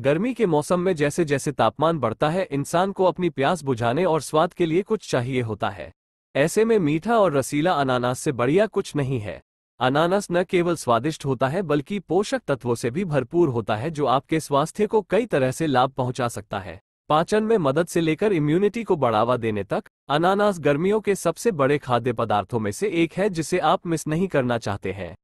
गर्मी के मौसम में जैसे जैसे तापमान बढ़ता है इंसान को अपनी प्यास बुझाने और स्वाद के लिए कुछ चाहिए होता है ऐसे में मीठा और रसीला अनानास से बढ़िया कुछ नहीं है अनानास न केवल स्वादिष्ट होता है बल्कि पोषक तत्वों से भी भरपूर होता है जो आपके स्वास्थ्य को कई तरह से लाभ पहुंचा सकता है पाचन में मदद से लेकर इम्यूनिटी को बढ़ावा देने तक अनानास गर्मियों के सबसे बड़े खाद्य पदार्थों में से एक है जिसे आप मिस नहीं करना चाहते हैं